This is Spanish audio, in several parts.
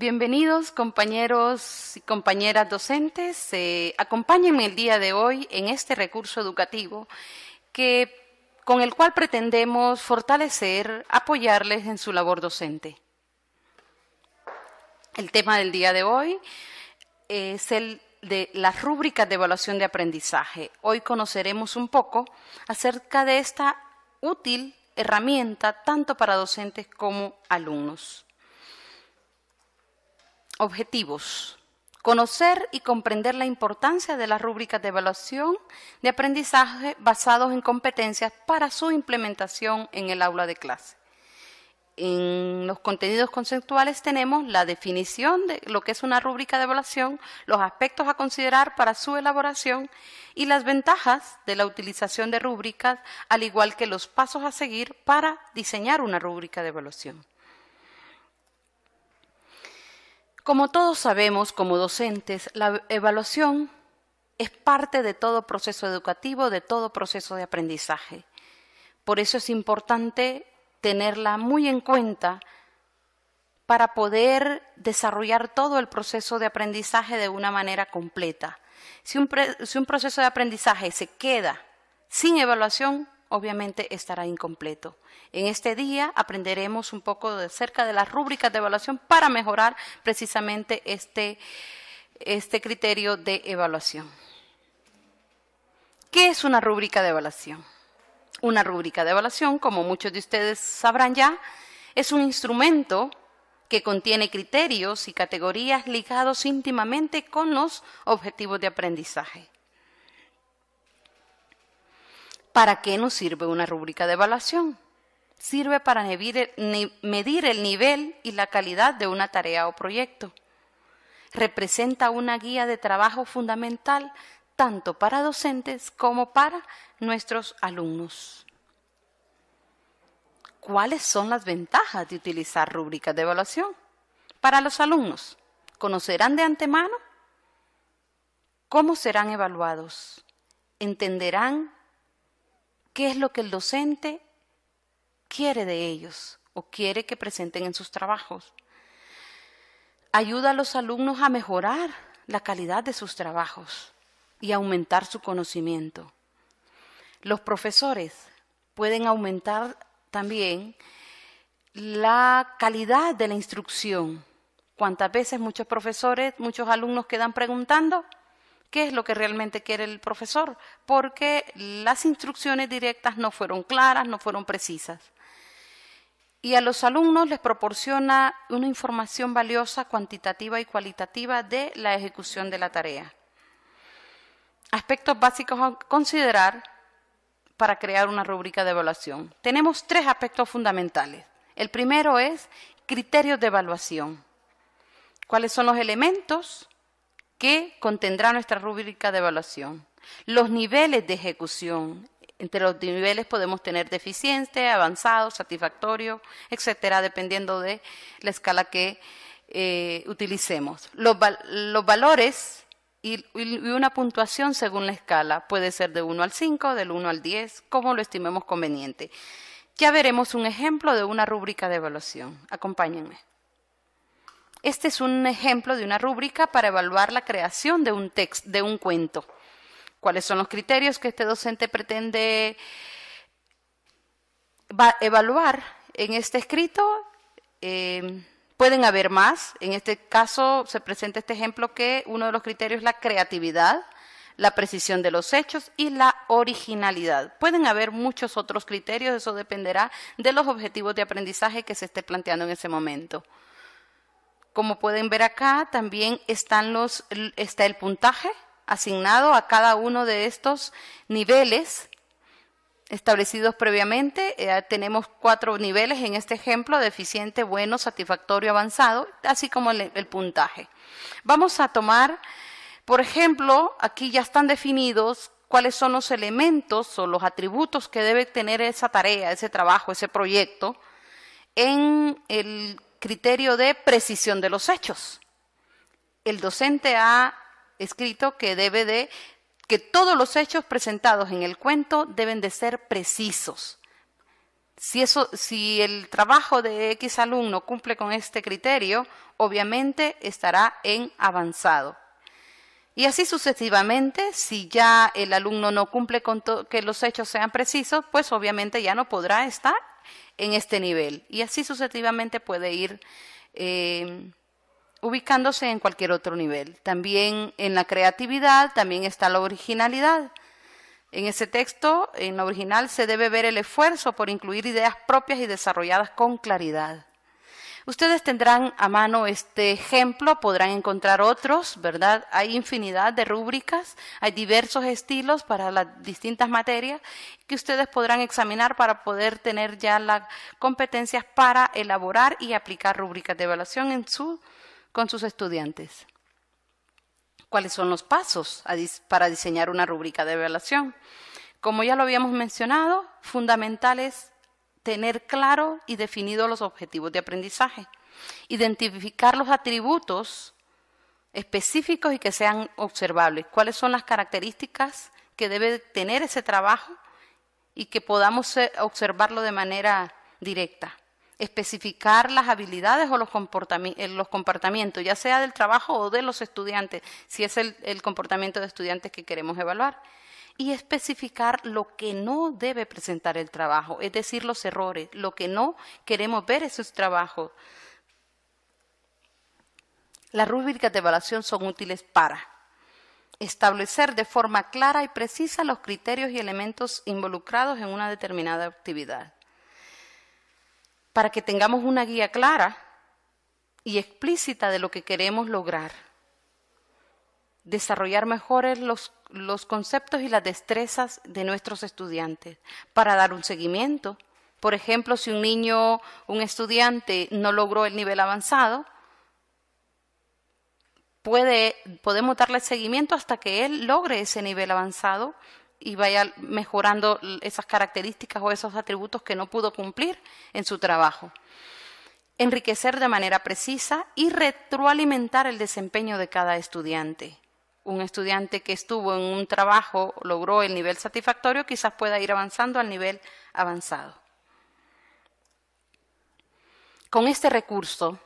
Bienvenidos compañeros y compañeras docentes. Eh, acompáñenme el día de hoy en este recurso educativo que, con el cual pretendemos fortalecer, apoyarles en su labor docente. El tema del día de hoy es el de las rúbricas de evaluación de aprendizaje. Hoy conoceremos un poco acerca de esta útil herramienta tanto para docentes como alumnos. Objetivos. Conocer y comprender la importancia de las rúbricas de evaluación de aprendizaje basados en competencias para su implementación en el aula de clase. En los contenidos conceptuales tenemos la definición de lo que es una rúbrica de evaluación, los aspectos a considerar para su elaboración y las ventajas de la utilización de rúbricas, al igual que los pasos a seguir para diseñar una rúbrica de evaluación. Como todos sabemos como docentes, la evaluación es parte de todo proceso educativo, de todo proceso de aprendizaje. Por eso es importante tenerla muy en cuenta para poder desarrollar todo el proceso de aprendizaje de una manera completa. Si un, proceso de aprendizaje se queda sin evaluación, obviamente estará incompleto. En este día aprenderemos un poco acerca de las rúbricas de evaluación para mejorar precisamente este, este criterio de evaluación. ¿Qué es una rúbrica de evaluación? Una rúbrica de evaluación, como muchos de ustedes sabrán ya, es un instrumento que contiene criterios y categorías ligados íntimamente con los objetivos de aprendizaje. ¿para qué nos sirve una rúbrica de evaluación? Sirve para medir el nivel y la calidad de una tarea o proyecto. Representa una guía de trabajo fundamental tanto para docentes como para nuestros alumnos. ¿Cuáles son las ventajas de utilizar rúbricas de evaluación? Para los alumnos, conocerán de antemano cómo serán evaluados, entenderán qué es lo que el docente quiere de ellos o quiere que presenten en sus trabajos. Ayuda a los alumnos a mejorar la calidad de sus trabajos y aumentar su conocimiento. Los profesores pueden aumentar también la calidad de la instrucción. ¿Cuántas veces muchos profesores, muchos alumnos quedan preguntando? qué es lo que realmente quiere el profesor, porque las instrucciones directas no fueron claras, no fueron precisas. Y a los alumnos les proporciona una información valiosa cuantitativa y cualitativa de la ejecución de la tarea. Aspectos básicos a considerar para crear una rúbrica de evaluación. Tenemos tres aspectos fundamentales. El primero es criterios de evaluación. ¿Cuáles son los elementos Qué contendrá nuestra rúbrica de evaluación. Los niveles de ejecución. Entre los niveles podemos tener deficiente, avanzado, satisfactorio, etcétera, dependiendo de la escala que eh, utilicemos. Los, valores y, y, una puntuación según la escala puede ser de 1 al 5, del 1 al 10, como lo estimemos conveniente. Ya veremos un ejemplo de una rúbrica de evaluación. Acompáñenme. Este es un ejemplo de una rúbrica para evaluar la creación de un texto, de un cuento. ¿Cuáles son los criterios que este docente pretende evaluar en este escrito? Eh, pueden haber más. En este caso se presenta este ejemplo que uno de los criterios es la creatividad, la precisión de los hechos y la originalidad. Pueden haber muchos otros criterios, eso dependerá de los objetivos de aprendizaje que se esté planteando en ese momento. Como pueden ver acá, también están los, está el puntaje asignado a cada uno de estos niveles establecidos previamente. Eh, tenemos cuatro niveles en este ejemplo, deficiente, bueno, satisfactorio, avanzado, así como el puntaje. Vamos a tomar, por ejemplo, aquí ya están definidos cuáles son los elementos o los atributos que debe tener esa tarea, ese trabajo, ese proyecto en el criterio de precisión de los hechos. El docente ha escrito que debe de que todos los hechos presentados en el cuento deben de ser precisos. Si, eso, si el trabajo de X alumno cumple con este criterio, obviamente estará en avanzado. Y así sucesivamente, si ya el alumno no cumple con que los hechos sean precisos, pues obviamente ya no podrá estar en este nivel. Y así sucesivamente puede ir eh, ubicándose en cualquier otro nivel. También en la creatividad, también está la originalidad. En ese texto, en lo original, se debe ver el esfuerzo por incluir ideas propias y desarrolladas con claridad. Ustedes tendrán a mano este ejemplo, podrán encontrar otros, ¿verdad? Hay infinidad de rúbricas, hay diversos estilos para las distintas materias que ustedes podrán examinar para poder tener ya las competencias para elaborar y aplicar rúbricas de evaluación en su, con sus estudiantes. ¿Cuáles son los pasos para diseñar una rúbrica de evaluación? Como ya lo habíamos mencionado, fundamentales tener claro y definido los objetivos de aprendizaje, identificar los atributos específicos y que sean observables, cuáles son las características que debe tener ese trabajo y que podamos observarlo de manera directa, especificar las habilidades o eh, los, comportamientos, ya sea del trabajo o de los estudiantes, si es el comportamiento de estudiantes que queremos evaluar y especificar lo que no debe presentar el trabajo, es decir, los errores, lo que no queremos ver en sus trabajos. Las rúbricas de evaluación son útiles para establecer de forma clara y precisa los criterios y elementos involucrados en una determinada actividad. Para que tengamos una guía clara y explícita de lo que queremos lograr desarrollar mejor los, conceptos y las destrezas de nuestros estudiantes para dar un seguimiento. Por ejemplo, si un niño, un estudiante no logró el nivel avanzado, puede, podemos darle seguimiento hasta que él logre ese nivel avanzado y vaya mejorando esas características o esos atributos que no pudo cumplir en su trabajo. Enriquecer de manera precisa y retroalimentar el desempeño de cada estudiante un estudiante que estuvo en un trabajo, logró el nivel satisfactorio, quizás pueda ir avanzando al nivel avanzado. Con este recurso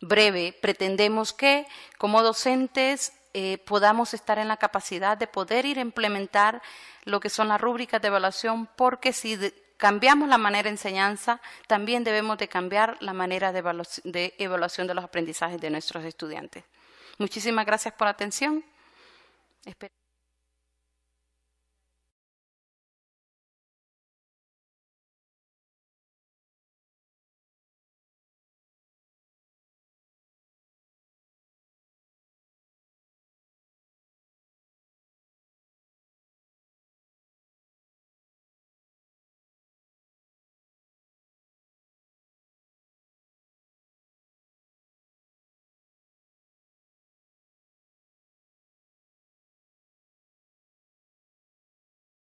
breve pretendemos que como docentes eh, podamos estar en la capacidad de poder ir a implementar lo que son las rúbricas de evaluación, porque si cambiamos la manera de enseñanza, también debemos de cambiar la manera de, evaluación de los aprendizajes de nuestros estudiantes. Muchísimas gracias por la atención espera